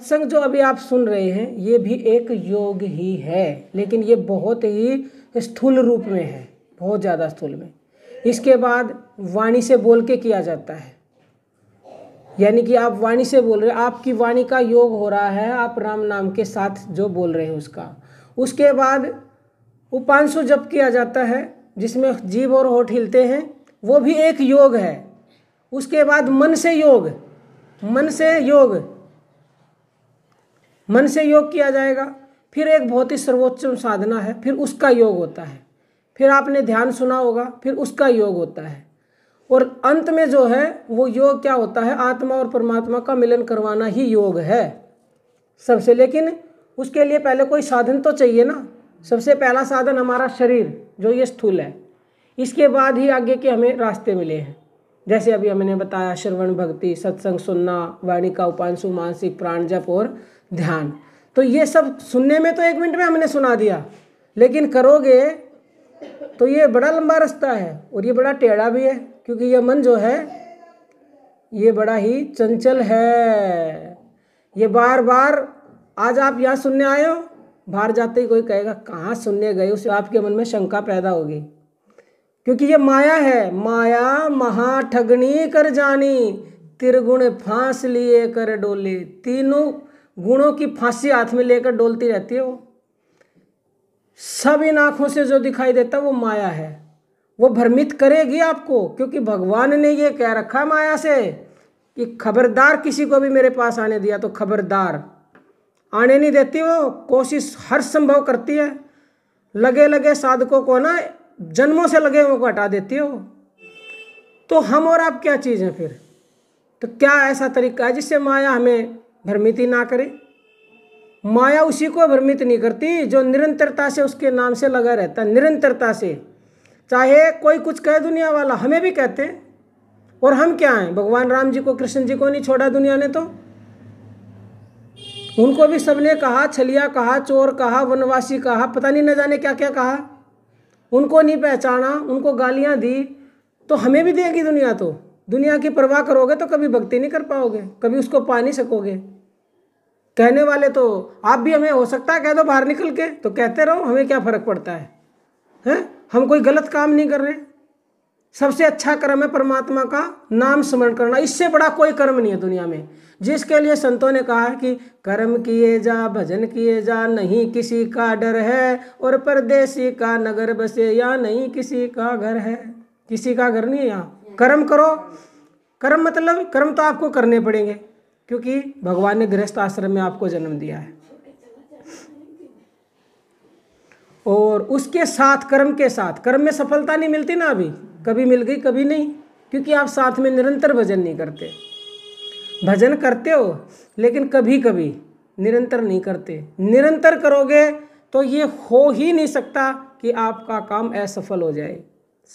सत्संग जो अभी आप सुन रहे हैं ये भी एक योग ही है लेकिन ये बहुत ही स्थूल रूप में है बहुत ज़्यादा स्थूल में इसके बाद वाणी से बोल के किया जाता है यानी कि आप वाणी से बोल रहे आपकी वाणी का योग हो रहा है आप राम नाम के साथ जो बोल रहे हैं उसका उसके बाद उपांशु जप किया जाता है जिसमें जीव और होठ हिलते हैं वो भी एक योग है उसके बाद मन से योग मन से योग मन से योग किया जाएगा फिर एक बहुत ही सर्वोच्चम साधना है फिर उसका योग होता है फिर आपने ध्यान सुना होगा फिर उसका योग होता है और अंत में जो है वो योग क्या होता है आत्मा और परमात्मा का मिलन करवाना ही योग है सबसे लेकिन उसके लिए पहले कोई साधन तो चाहिए ना सबसे पहला साधन हमारा शरीर जो ये स्थूल है इसके बाद ही आगे के हमें रास्ते मिले हैं जैसे अभी हमने बताया श्रवण भक्ति सत्संग सुनना वाणी का उपांशु मानसिक प्राण जप और ध्यान तो ये सब सुनने में तो एक मिनट में हमने सुना दिया लेकिन करोगे तो ये बड़ा लंबा रास्ता है और ये बड़ा टेढ़ा भी है क्योंकि ये मन जो है ये बड़ा ही चंचल है ये बार बार आज आप यहाँ सुनने आए हो बाहर जाते ही कोई कहेगा कहाँ सुनने गए उसे आपके मन में शंका पैदा होगी क्योंकि ये माया है माया महा ठगनी कर जानी त्रिगुण फांस लिए कर डोले तीनों गुणों की फांसी हाथ में लेकर डोलती रहती है वो सब इन आँखों से जो दिखाई देता वो माया है वो भ्रमित करेगी आपको क्योंकि भगवान ने ये कह रखा माया से कि खबरदार किसी को भी मेरे पास आने दिया तो खबरदार आने नहीं देती वो कोशिश हर संभव करती है लगे लगे साधकों को ना जन्मों से लगे हुए को हटा देती है वो तो हम और आप क्या चीज़ हैं फिर तो क्या ऐसा तरीका है जिससे माया हमें भ्रमित ही ना करे माया उसी को भ्रमित नहीं करती जो निरंतरता से उसके नाम से लगा रहता है निरंतरता से चाहे कोई कुछ कहे दुनिया वाला हमें भी कहते हैं और हम क्या हैं भगवान राम जी को कृष्ण जी को नहीं छोड़ा दुनिया ने तो उनको भी सबने कहा छलिया कहा चोर कहा वनवासी कहा पता नहीं न जाने क्या क्या कहा उनको नहीं पहचाना उनको गालियाँ दी तो हमें भी देगी दुनिया तो दुनिया की परवाह करोगे तो कभी भक्ति नहीं कर पाओगे कभी उसको पा नहीं सकोगे कहने वाले तो आप भी हमें हो सकता है कह दो बाहर निकल के तो कहते रहो हमें क्या फ़र्क पड़ता है हैं हम कोई गलत काम नहीं कर रहे सबसे अच्छा कर्म है परमात्मा का नाम स्मरण करना इससे बड़ा कोई कर्म नहीं है दुनिया में जिसके लिए संतों ने कहा कि कर्म किए जा भजन किए जा नहीं किसी का डर है और परदेसी का नगर बसे या नहीं किसी का घर है किसी का घर नहीं है यहाँ कर्म करो कर्म मतलब कर्म तो आपको करने पड़ेंगे क्योंकि भगवान ने गृहस्थ आश्रम में आपको जन्म दिया है और उसके साथ कर्म के साथ कर्म में सफलता नहीं मिलती ना अभी कभी मिल गई कभी नहीं क्योंकि आप साथ में निरंतर भजन नहीं करते भजन करते हो लेकिन कभी कभी निरंतर नहीं करते निरंतर करोगे तो ये हो ही नहीं सकता कि आपका काम असफल हो जाए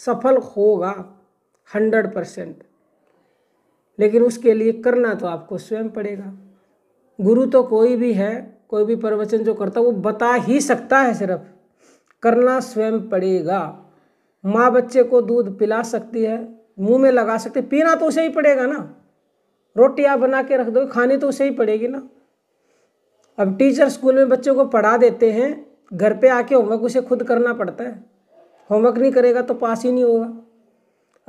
सफल होगा हंड्रेड परसेंट लेकिन उसके लिए करना तो आपको स्वयं पड़ेगा गुरु तो कोई भी है कोई भी प्रवचन जो करता है वो बता ही सकता है सिर्फ करना स्वयं पड़ेगा माँ बच्चे को दूध पिला सकती है मुंह में लगा सकते पीना तो उसे ही पड़ेगा ना रोटी आप बना के रख दो खानी तो उसे ही पड़ेगी ना अब टीचर स्कूल में बच्चों को पढ़ा देते हैं घर पे आके होमवर्क उसे खुद करना पड़ता है होमवर्क नहीं करेगा तो पास ही नहीं होगा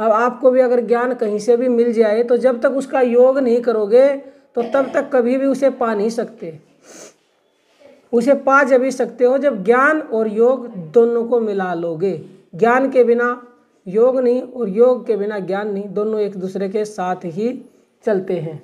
अब आपको भी अगर ज्ञान कहीं से भी मिल जाए तो जब तक उसका योग नहीं करोगे तो तब तक कभी भी उसे पा नहीं सकते उसे पा जब ही सकते हो जब ज्ञान और योग दोनों को मिला लोगे ज्ञान के बिना योग नहीं और योग के बिना ज्ञान नहीं दोनों एक दूसरे के साथ ही चलते हैं